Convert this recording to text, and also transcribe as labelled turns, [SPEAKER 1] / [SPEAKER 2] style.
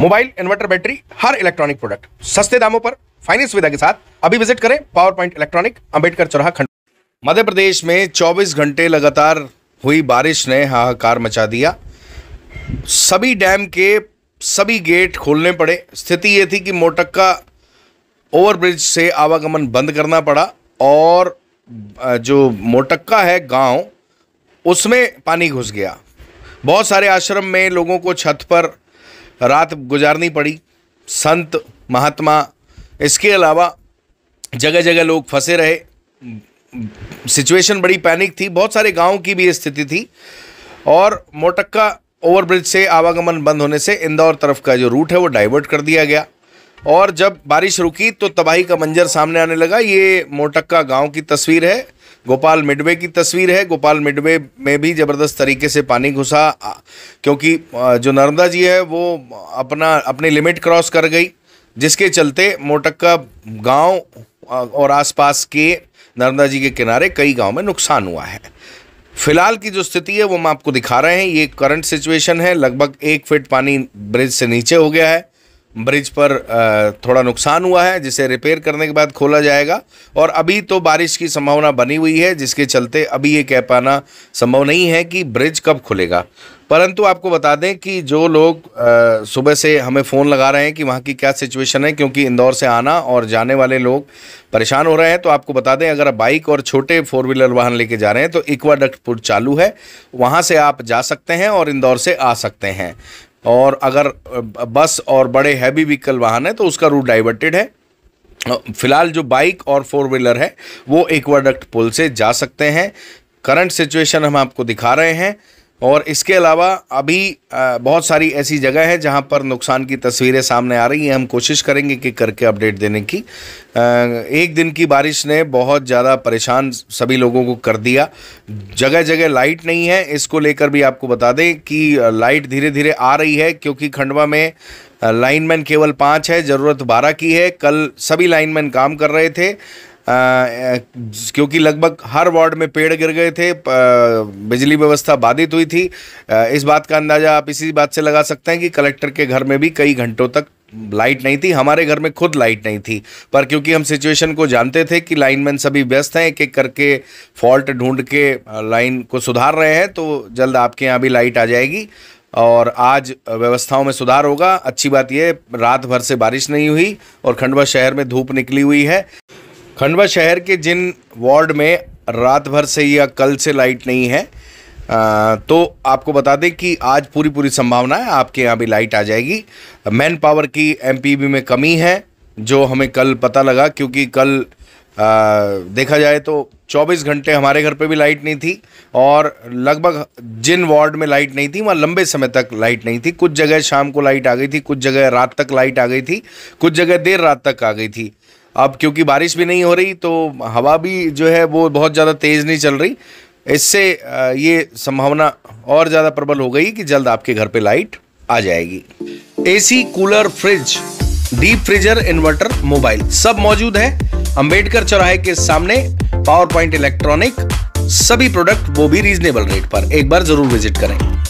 [SPEAKER 1] mobile inverter battery हर electronic product सस्ते दामों पर फाइनेंस सुविधा के साथ अभी विजिट करें पावर पॉइंट इलेक्ट्रॉनिक अंबेडकर चौराहा खंड मध्य प्रदेश में 24 घंटे लगातार हुई बारिश ने हाहाकार मचा दिया सभी डैम के सभी गेट खोलने पड़े स्थिति ये थी कि मोटक्का ओवरब्रिज से आवागमन बंद करना पड़ा और जो मोटक्का है गांव उसमें पानी घुस गया बहुत सारे आश्रम में लोगों को छत पर रात गुजारनी पड़ी संत महात्मा इसके अलावा जगह जगह लोग फंसे रहे सिचुएशन बड़ी पैनिक थी बहुत सारे गांव की भी स्थिति थी और मोटक्का ओवरब्रिज से आवागमन बंद होने से इंदौर तरफ का जो रूट है वो डाइवर्ट कर दिया गया और जब बारिश रुकी तो तबाही का मंजर सामने आने लगा ये मोटक्का गांव की तस्वीर है गोपाल मिडवे की तस्वीर है गोपाल मिडवे में भी ज़बरदस्त तरीके से पानी घुसा क्योंकि जो नर्मदा जी है वो अपना अपनी लिमिट क्रॉस कर गई जिसके चलते मोटक्का गांव और आसपास के नर्मदा जी के किनारे कई गांव में नुकसान हुआ है फिलहाल की जो स्थिति है वो हम आपको दिखा रहे हैं ये करंट सिचुएशन है लगभग एक फिट पानी ब्रिज से नीचे हो गया है ब्रिज पर थोड़ा नुकसान हुआ है जिसे रिपेयर करने के बाद खोला जाएगा और अभी तो बारिश की संभावना बनी हुई है जिसके चलते अभी ये कह पाना संभव नहीं है कि ब्रिज कब खुलेगा परंतु आपको बता दें कि जो लोग सुबह से हमें फ़ोन लगा रहे हैं कि वहाँ की क्या सिचुएशन है क्योंकि इंदौर से आना और जाने वाले लोग परेशान हो रहे हैं तो आपको बता दें अगर आप बाइक और छोटे फोर व्हीलर वाहन लेके जा रहे हैं तो इक्वाडक्टपुर चालू है वहाँ से आप जा सकते हैं और इंदौर से आ सकते हैं और अगर बस और बड़े हैवी व्हीकल वाहन है तो उसका रूट डाइवर्टेड है फिलहाल जो बाइक और फोर व्हीलर है वो एक्वाडक्ट पुल से जा सकते हैं करंट सिचुएशन हम आपको दिखा रहे हैं और इसके अलावा अभी बहुत सारी ऐसी जगह है जहां पर नुकसान की तस्वीरें सामने आ रही हैं हम कोशिश करेंगे कि करके अपडेट देने की एक दिन की बारिश ने बहुत ज़्यादा परेशान सभी लोगों को कर दिया जगह जगह लाइट नहीं है इसको लेकर भी आपको बता दें कि लाइट धीरे धीरे आ रही है क्योंकि खंडवा में लाइनमैन केवल पाँच है ज़रूरत बारह की है कल सभी लाइनमैन काम कर रहे थे क्योंकि लगभग हर वार्ड में पेड़ गिर गए थे बिजली व्यवस्था बाधित हुई थी इस बात का अंदाज़ा आप इसी बात से लगा सकते हैं कि कलेक्टर के घर में भी कई घंटों तक लाइट नहीं थी हमारे घर में खुद लाइट नहीं थी पर क्योंकि हम सिचुएशन को जानते थे कि लाइनमैन सभी व्यस्त हैं एक एक करके फॉल्ट ढूंढ के लाइन को सुधार रहे हैं तो जल्द आपके यहाँ भी लाइट आ जाएगी और आज व्यवस्थाओं में सुधार होगा अच्छी बात यह रात भर से बारिश नहीं हुई और खंडवा शहर में धूप निकली हुई है खंडवा शहर के जिन वार्ड में रात भर से या कल से लाइट नहीं है आ, तो आपको बता दें कि आज पूरी पूरी संभावना है आपके यहाँ भी लाइट आ जाएगी मैन पावर की एम में कमी है जो हमें कल पता लगा क्योंकि कल आ, देखा जाए तो 24 घंटे हमारे घर पे भी लाइट नहीं थी और लगभग जिन वार्ड में लाइट नहीं थी वहाँ लंबे समय तक लाइट नहीं थी कुछ जगह शाम को लाइट आ गई थी कुछ जगह रात तक लाइट आ गई थी कुछ जगह देर रात तक आ गई थी अब क्योंकि बारिश भी नहीं हो रही तो हवा भी जो है वो बहुत ज़्यादा तेज़ नहीं चल रही इससे ये संभावना और ज़्यादा प्रबल हो गई कि जल्द आपके घर पे लाइट आ जाएगी AC cooler fridge deep freezer inverter mobile सब मौजूद है अंबेडकर चौराहे के सामने पावर पॉइंट इलेक्ट्रॉनिक सभी प्रोडक्ट वो भी रीजनेबल रेट पर एक बार जरूर विजिट करें